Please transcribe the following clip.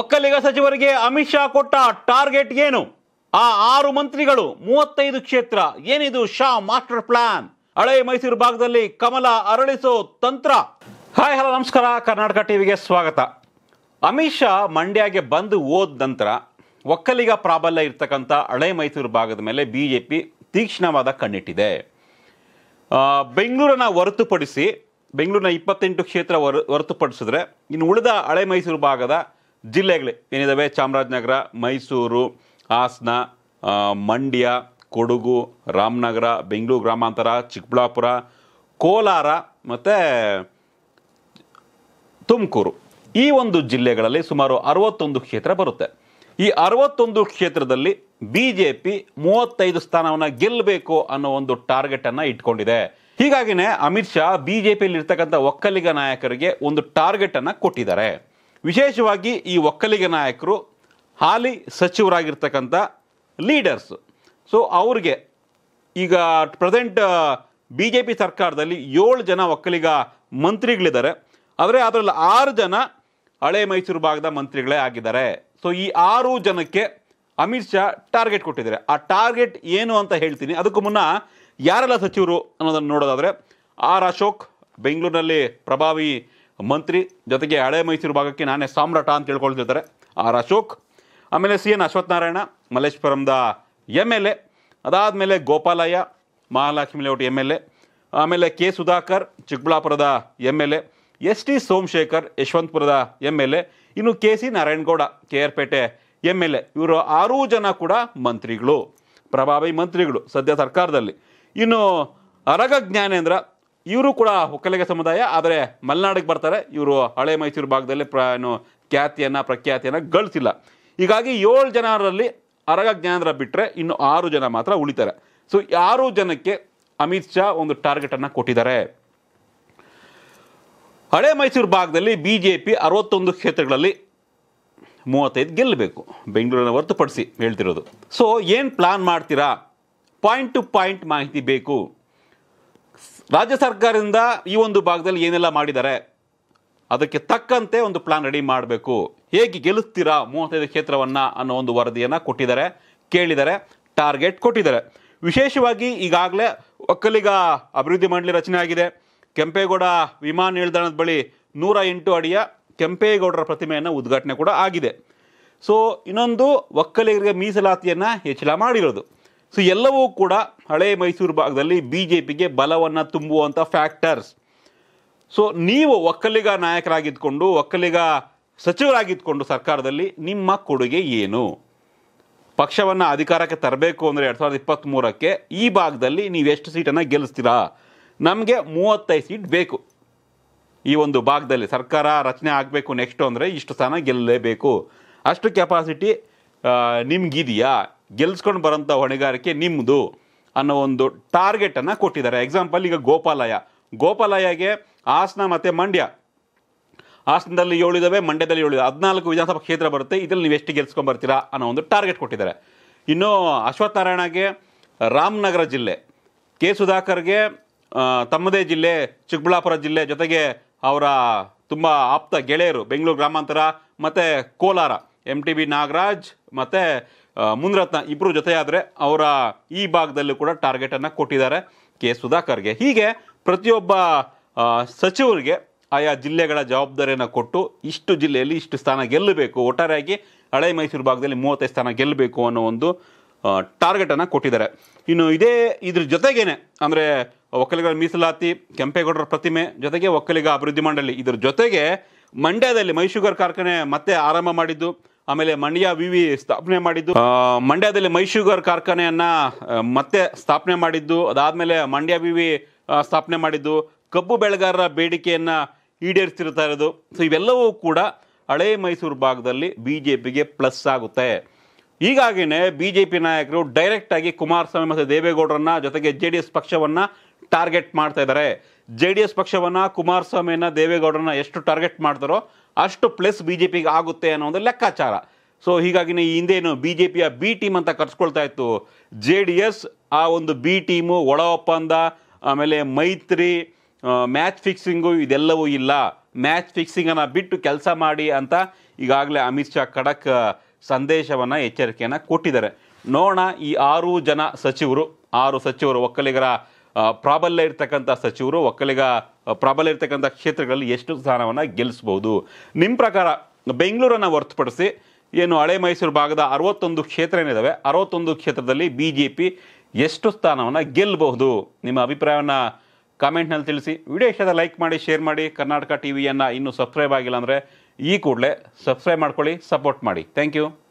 ಒಕ್ಕಲಿಗ ಸಚಿವರಿಗೆ ಅಮಿತ್ ಶಾ ಕೊಟ್ಟ ಟಾರ್ಗೆಟ್ ಏನು ಆ ಆರು ಮಂತ್ರಿಗಳು ಮೂವತ್ತೈದು ಕ್ಷೇತ್ರ ಏನಿದು ಶಾ ಮಾಸ್ಟರ್ ಪ್ಲಾನ್ ಹಳೆ ಮೈಸೂರು ಭಾಗದಲ್ಲಿ ಕಮಲ ಅರಳಿಸೋ ತಂತ್ರ ಹಾಯ್ ಹಲೋ ನಮಸ್ಕಾರ ಕರ್ನಾಟಕ ಟಿವಿಗೆ ಸ್ವಾಗತ ಅಮಿತ್ ಶಾ ಮಂಡ್ಯಗೆ ಬಂದು ಹೋದ ನಂತರ ಒಕ್ಕಲಿಗ ಪ್ರಾಬಲ್ಯ ಇರ್ತಕ್ಕಂಥ ಹಳೆ ಮೈಸೂರು ಭಾಗದ ಮೇಲೆ ಬಿ ಜೆ ಪಿ ತೀಕ್ಷ್ಣವಾದ ಕಣ್ಣಿಟ್ಟಿದೆ ಬೆಂಗಳೂರನ್ನ ಹೊರತುಪಡಿಸಿ ಬೆಂಗಳೂರಿನ ಇಪ್ಪತ್ತೆಂಟು ಕ್ಷೇತ್ರ ಹೊರ ಹೊರತುಪಡಿಸಿದ್ರೆ ಇನ್ನು ಉಳಿದ ಹಳೆ ಮೈಸೂರು ಭಾಗದ ಜಿಲ್ಲೆಗಳು ಏನಿದ್ದಾವೆ ಚಾಮರಾಜನಗರ ಮೈಸೂರು ಹಾಸನ ಮಂಡ್ಯ ಕೊಡಗು ರಾಮನಗರ ಬೆಂಗಳೂರು ಗ್ರಾಮಾಂತರ ಚಿಕ್ಕಬಳ್ಳಾಪುರ ಕೋಲಾರ ಮತ್ತು ತುಮಕೂರು ಈ ಒಂದು ಜಿಲ್ಲೆಗಳಲ್ಲಿ ಸುಮಾರು ಅರವತ್ತೊಂದು ಕ್ಷೇತ್ರ ಬರುತ್ತೆ ಈ ಅರವತ್ತೊಂದು ಕ್ಷೇತ್ರದಲ್ಲಿ ಬಿ ಜೆ ಪಿ ಮೂವತ್ತೈದು ಸ್ಥಾನವನ್ನು ಗೆಲ್ಲಬೇಕು ಅನ್ನೋ ಒಂದು ಟಾರ್ಗೆಟನ್ನು ಇಟ್ಕೊಂಡಿದೆ ಹೀಗಾಗಿನೇ ಅಮಿತ್ ಶಾ ಬಿ ಜೆ ಪಿಯಲ್ಲಿ ಇರ್ತಕ್ಕಂಥ ಒಕ್ಕಲಿಗ ನಾಯಕರಿಗೆ ಒಂದು ಟಾರ್ಗೆಟನ್ನು ಕೊಟ್ಟಿದ್ದಾರೆ ವಿಶೇಷವಾಗಿ ಈ ಒಕ್ಕಲಿಗ ನಾಯಕರು ಹಾಲಿ ಸಚಿವರಾಗಿರ್ತಕ್ಕಂಥ ಲೀಡರ್ಸ್ ಸೊ ಅವ್ರಿಗೆ ಈಗ ಪ್ರೆಸೆಂಟ್ ಬಿ ಜೆ ಪಿ ಸರ್ಕಾರದಲ್ಲಿ ಏಳು ಜನ ಒಕ್ಕಲಿಗ ಮಂತ್ರಿಗಳಿದ್ದಾರೆ ಆದರೆ ಅದರಲ್ಲಿ ಆರು ಜನ ಹಳೆ ಮೈಸೂರು ಭಾಗದ ಮಂತ್ರಿಗಳೇ ಆಗಿದ್ದಾರೆ ಸೊ ಈ ಆರು ಜನಕ್ಕೆ ಅಮಿತ್ ಶಾ ಟಾರ್ಗೆಟ್ ಕೊಟ್ಟಿದ್ದಾರೆ ಆ ಟಾರ್ಗೆಟ್ ಏನು ಅಂತ ಹೇಳ್ತೀನಿ ಅದಕ್ಕೂ ಮುನ್ನ ಯಾರೆಲ್ಲ ಸಚಿವರು ಅನ್ನೋದನ್ನು ನೋಡೋದಾದರೆ ಆರ್ ಅಶೋಕ್ ಬೆಂಗಳೂರಿನಲ್ಲಿ ಪ್ರಭಾವಿ ಮಂತ್ರಿ ಜೊತೆಗೆ ಹಳೆ ಮೈಸೂರು ಭಾಗಕ್ಕೆ ನಾನೇ ಸಾಮ್ರಾಟ ಅಂತ ತಿಳ್ಕೊಳ್ತಿದ್ದಾರೆ ಆರ್ ಅಶೋಕ್ ಆಮೇಲೆ ಸಿ ಎನ್ ಅಶ್ವತ್ಥನಾರಾಯಣ ಮಲ್ಲೇಶ್ವರಂದ ಎಮ್ ಎಲ್ ಎ ಅದಾದಮೇಲೆ Gopalaiah Mahalakshmi layout M L A ಆಮೇಲೆ ಕೆ ಸುಧಾಕರ್ ಚಿಕ್ಕಬಳ್ಳಾಪುರದ M L A S T Somashekhar ಯಶವಂತಪುರದ ಎಮ್ ಎಲ್ ಎ ಇನ್ನು K C Narayanagowda K R Pete M L A ಇವರು ಆರೂ ಜನ ಕೂಡ ಮಂತ್ರಿಗಳು ಪ್ರಭಾವಿ ಮಂತ್ರಿಗಳು ಸದ್ಯ ಸರ್ಕಾರದಲ್ಲಿ ಇನ್ನು ಅರಗ ಜ್ಞಾನೇಂದ್ರ ಇವರು ಕೂಡ ಒಕ್ಕಲಿಗ ಸಮುದಾಯ ಆದರೆ ಮಲೆನಾಡಿಗೆ ಬರ್ತಾರೆ ಇವರು ಹಳೆ ಮೈಸೂರು ಭಾಗದಲ್ಲಿ ಪ್ರ ಏನು ಖ್ಯಾತಿಯನ್ನು ಪ್ರಖ್ಯಾತಿಯನ್ನು ಗಳಿಸಿಲ್ಲ ಹೀಗಾಗಿ ಏಳು ಜನರಲ್ಲಿ ಅರಗ ಜ್ಞಾನರ ಬಿಟ್ಟರೆ ಇನ್ನು ಆರು ಜನ ಮಾತ್ರ ಉಳಿತಾರೆ ಸೊ ಆರು ಜನಕ್ಕೆ ಅಮಿತ್ ಶಾ ಒಂದು ಟಾರ್ಗೆಟನ್ನು ಕೊಟ್ಟಿದ್ದಾರೆ ಹಳೆ ಮೈಸೂರು ಭಾಗದಲ್ಲಿ ಬಿ ಜೆ ಪಿ ಅರವತ್ತೊಂದು ಕ್ಷೇತ್ರಗಳಲ್ಲಿ ಮೂವತ್ತೈದು ಗೆಲ್ಲಬೇಕು ಬೆಂಗಳೂರಿನ ಹೊರತುಪಡಿಸಿ ಹೇಳ್ತಿರೋದು ಸೊ ಏನು ಪ್ಲಾನ್ ಮಾಡ್ತೀರಾ ಪಾಯಿಂಟ್ ಟು ಪಾಯಿಂಟ್ ಮಾಹಿತಿ ಬೇಕು ರಾಜ್ಯ ಸರ್ಕಾರದಿಂದ ಈ ಒಂದು ಭಾಗದಲ್ಲಿ ಏನೆಲ್ಲ ಮಾಡಿದ್ದಾರೆ ಅದಕ್ಕೆ ತಕ್ಕಂತೆ ಒಂದು ಪ್ಲಾನ್ ರೆಡಿ ಮಾಡಬೇಕು ಹೇಗೆ ಗೆಲ್ಲುತ್ತೀರಾ ಮೂವತ್ತೈದು ಕ್ಷೇತ್ರವನ್ನು ಅನ್ನೋ ಒಂದು ವರದಿಯನ್ನು ಕೊಟ್ಟಿದ್ದಾರೆ ಕೇಳಿದ್ದಾರೆ ಟಾರ್ಗೆಟ್ ಕೊಟ್ಟಿದ್ದಾರೆ ವಿಶೇಷವಾಗಿ ಈಗಾಗಲೇ ಒಕ್ಕಲಿಗ ಅಭಿವೃದ್ಧಿ ಮಂಡಳಿ ರಚನೆ ಆಗಿದೆ ಕೆಂಪೇಗೌಡ ವಿಮಾನ ನಿಲ್ದಾಣದ ಬಳಿ ನೂರ ಎಂಟು ಅಡಿಯ ಕೆಂಪೇಗೌಡರ ಪ್ರತಿಮೆಯನ್ನು ಉದ್ಘಾಟನೆ ಕೂಡ ಆಗಿದೆ ಸೊ ಇನ್ನೊಂದು ಒಕ್ಕಲಿಗರಿಗೆ ಮೀಸಲಾತಿಯನ್ನು ಹೆಚ್ಚಳ ಮಾಡಿರೋದು ಸೊ ಎಲ್ಲವೂ ಕೂಡ ಹಳೆ ಮೈಸೂರು ಭಾಗದಲ್ಲಿ ಬಿ ಜೆ ಪಿಗೆ ಬಲವನ್ನು ತುಂಬುವಂಥ ಫ್ಯಾಕ್ಟರ್ಸ್ ಸೊ ನೀವು ಒಕ್ಕಲಿಗ ನಾಯಕರಾಗಿದ್ಕೊಂಡು ಒಕ್ಕಲಿಗ ಸಚಿವರಾಗಿದ್ದುಕೊಂಡು ಸರ್ಕಾರದಲ್ಲಿ ನಿಮ್ಮ ಕೊಡುಗೆ ಏನು ಪಕ್ಷವನ್ನು ಅಧಿಕಾರಕ್ಕೆ ತರಬೇಕು ಅಂದರೆ ಎರಡು ಸಾವಿರದ ಇಪ್ಪತ್ತ್ಮೂರಕ್ಕೆ ಈ ಭಾಗದಲ್ಲಿ ನೀವು ಎಷ್ಟು ಸೀಟನ್ನು ಗೆಲ್ಲಿಸ್ತೀರಾ ನಮಗೆ ಮೂವತ್ತೈದು ಸೀಟ್ ಬೇಕು ಈ ಒಂದು ಭಾಗದಲ್ಲಿ ಸರ್ಕಾರ ರಚನೆ ಆಗಬೇಕು ನೆಕ್ಸ್ಟು ಅಂದರೆ ಇಷ್ಟು ಸ್ಥಾನ ಗೆಲ್ಲಲೇಬೇಕು ಅಷ್ಟು ಕೆಪಾಸಿಟಿ ನಿಮಗಿದೆಯಾ ಗೆಲ್ಸ್ಕೊಂಡು ಬರೋಂಥ ಹೊಣೆಗಾರಿಕೆ ನಿಮ್ಮದು ಅನ್ನೋ ಒಂದು ಟಾರ್ಗೆಟನ್ನು ಕೊಟ್ಟಿದ್ದಾರೆ ಎಕ್ಸಾಂಪಲ್ ಈಗ ಗೋಪಾಲಯ ಗೋಪಾಲಯಗೆ ಹಾಸನ ಮತ್ತು ಮಂಡ್ಯ ಹಾಸನದಲ್ಲಿ ಏಳಿದವೆ ಮಂಡ್ಯದಲ್ಲಿ ಏಳಿದ ಹದಿನಾಲ್ಕು ವಿಧಾನಸಭಾ ಕ್ಷೇತ್ರ ಬರುತ್ತೆ ಇದರಲ್ಲಿ ನೀವು ಎಷ್ಟು ಬರ್ತೀರಾ ಅನ್ನೋ ಒಂದು ಟಾರ್ಗೆಟ್ ಕೊಟ್ಟಿದ್ದಾರೆ ಇನ್ನು ಅಶ್ವತ್ಥನಾರಾಯಣಗೆ ರಾಮನಗರ ಜಿಲ್ಲೆ ಕೆ ಸುಧಾಕರ್ಗೆ ತಮ್ಮದೇ ಜಿಲ್ಲೆ ಚಿಕ್ಕಬಳ್ಳಾಪುರ ಜಿಲ್ಲೆ ಜೊತೆಗೆ ಅವರ ತುಂಬ ಆಪ್ತ ಗೆಳೆಯರು ಬೆಂಗಳೂರು ಗ್ರಾಮಾಂತರ ಮತ್ತು Kolar M T B Nagaraj ಮತ್ತು ಮುನ್ರತ್ನ ಇಬ್ಬರು ಜೊತೆಯಾದರೆ ಅವರ ಈ ಭಾಗದಲ್ಲೂ ಕೂಡ ಟಾರ್ಗೆಟನ್ನು ಕೊಟ್ಟಿದ್ದಾರೆ ಕೆ ಸುಧಾಕರ್ಗೆ ಹೀಗೆ ಪ್ರತಿಯೊಬ್ಬ ಸಚಿವರಿಗೆ ಆಯಾ ಜಿಲ್ಲೆಗಳ ಜವಾಬ್ದಾರಿಯನ್ನು ಕೊಟ್ಟು ಇಷ್ಟು ಜಿಲ್ಲೆಯಲ್ಲಿ ಇಷ್ಟು ಸ್ಥಾನ ಗೆಲ್ಲಬೇಕು ಒಟ್ಟಾರೆಯಾಗಿ ಹಳೆ ಮೈಸೂರು ಭಾಗದಲ್ಲಿ ಮೂವತ್ತೈದು ಸ್ಥಾನ ಗೆಲ್ಲಬೇಕು ಅನ್ನೋ ಒಂದು ಟಾರ್ಗೆಟನ್ನು ಕೊಟ್ಟಿದ್ದಾರೆ ಇನ್ನು ಇದೇ ಇದ್ರ ಜೊತೆಗೇನೆ ಅಂದರೆ ಒಕ್ಕಲಿಗರ ಮೀಸಲಾತಿ ಕೆಂಪೇಗೌಡರ ಪ್ರತಿಮೆ ಜೊತೆಗೆ ಒಕ್ಕಲಿಗ ಅಭಿವೃದ್ಧಿ ಮಂಡಳಿ ಇದರ ಜೊತೆಗೆ ಮಂಡ್ಯದಲ್ಲಿ ಮೈಶುಗರ್ ಕಾರ್ಖಾನೆ ಮತ್ತೆ ಆರಂಭ ಮಾಡಿದ್ದು ಆಮೇಲೆ ಮಂಡ್ಯ ವಿವಿ ಸ್ಥಾಪನೆ ಮಾಡಿದ್ದು ಮಂಡ್ಯದಲ್ಲಿ ಮೈಶುಗರ್ ಕಾರ್ಖಾನೆಯನ್ನ ಮತ್ತೆ ಸ್ಥಾಪನೆ ಮಾಡಿದ್ದು ಅದಾದ್ಮೇಲೆ ಮಂಡ್ಯ ವಿವಿ ಸ್ಥಾಪನೆ ಮಾಡಿದ್ದು ಕಬ್ಬು ಬೆಳೆಗಾರರ ಬೇಡಿಕೆಯನ್ನ ಈಡೇರಿಸ್ತಿರ್ತಾ ಇರೋದು ಸೊ ಇವೆಲ್ಲವೂ ಕೂಡ ಹಳೆ ಮೈಸೂರು ಭಾಗದಲ್ಲಿ ಬಿ ಜೆ ಪಿಗೆ ಪ್ಲಸ್ ಆಗುತ್ತೆ ಹೀಗಾಗಿನೇ ಬಿ ಜೆ ಪಿ ನಾಯಕರು ಡೈರೆಕ್ಟ್ ಆಗಿ ಕುಮಾರಸ್ವಾಮಿ ಮತ್ತು ದೇವೇಗೌಡರನ್ನ ಜೊತೆಗೆ ಜೆ ಡಿ ಎಸ್ ಪಕ್ಷವನ್ನ ಟಾರ್ಗೆಟ್ ಮಾಡ್ತಾ ಇದ್ದಾರೆ ಜೆ ಡಿ ಎಸ್ ಪಕ್ಷವನ್ನ ಕುಮಾರಸ್ವಾಮಿಯನ್ನ ದೇವೇಗೌಡರನ್ನ ಎಷ್ಟು ಟಾರ್ಗೆಟ್ ಮಾಡ್ತಾರೋ ಅಷ್ಟು ಪ್ಲಸ್ ಬಿ ಜೆ ಪಿಗೆ ಆಗುತ್ತೆ ಅನ್ನೋ ಒಂದು ಲೆಕ್ಕಾಚಾರ ಸೊ ಹೀಗಾಗಿನೇ ಈ ಹಿಂದೇನು ಬಿ ಜೆ ಪಿಯ ಬಿ ಟೀಮ್ ಅಂತ ಕರ್ಸ್ಕೊಳ್ತಾ ಇತ್ತು ಜೆ ಡಿ ಎಸ್ ಆ ಒಂದು ಬಿ ಟೀಮು ಒಳ ಒಪ್ಪಂದ ಆಮೇಲೆ ಮೈತ್ರಿ ಮ್ಯಾಚ್ ಫಿಕ್ಸಿಂಗು ಇದೆಲ್ಲವೂ ಇಲ್ಲ ಮ್ಯಾಚ್ ಫಿಕ್ಸಿಂಗನ್ನು ಬಿಟ್ಟು ಕೆಲಸ ಮಾಡಿ ಅಂತ ಈಗಾಗಲೇ ಅಮಿತ್ ಶಾ ಖಡಕ್ ಸಂದೇಶವನ್ನು ಎಚ್ಚರಿಕೆಯನ್ನು ಕೊಟ್ಟಿದ್ದಾರೆ ನೋಡೋಣ ಈ ಆರು ಜನ ಸಚಿವರು ಆರು ಸಚಿವರು ಒಕ್ಕಲಿಗರ ಪ್ರಾಬಲ್ಯ ಇರ್ತಕ್ಕಂಥ ಸಚಿವರು ಒಕ್ಕಲಿಗ ಪ್ರಾಬಲ್ಯ ಇರ್ತಕ್ಕಂಥ ಕ್ಷೇತ್ರಗಳಲ್ಲಿ ಎಷ್ಟು ಸ್ಥಾನವನ್ನು ಗೆಲ್ಲಿಸ್ಬೋದು ನಿಮ್ಮ ಪ್ರಕಾರ ಬೆಂಗಳೂರನ್ನು ಹೊರತುಪಡಿಸಿ ಏನು ಹಳೆ ಮೈಸೂರು ಭಾಗದ ಅರವತ್ತೊಂದು ಕ್ಷೇತ್ರ ಏನಿದ್ದಾವೆ ಅರವತ್ತೊಂದು ಕ್ಷೇತ್ರದಲ್ಲಿ ಬಿ ಜೆ ಪಿ ಎಷ್ಟು ಸ್ಥಾನವನ್ನು ಗೆಲ್ಲಬಹುದು ನಿಮ್ಮ ಅಭಿಪ್ರಾಯವನ್ನು ಕಾಮೆಂಟ್ನಲ್ಲಿ ತಿಳಿಸಿ ವಿಡಿಯೋ ಇಷ್ಟದ ಲೈಕ್ ಮಾಡಿ ಶೇರ್ ಮಾಡಿ ಕರ್ನಾಟಕ ಟಿ ವಿಯನ್ನು ಇನ್ನೂ ಸಬ್ಸ್ಕ್ರೈಬ್ ಆಗಿಲ್ಲ ಅಂದರೆ ಈ ಕೂಡಲೇ ಸಬ್ಸ್ಕ್ರೈಬ್ ಮಾಡ್ಕೊಳ್ಳಿ ಸಪೋರ್ಟ್ ಮಾಡಿ ಥ್ಯಾಂಕ್ ಯು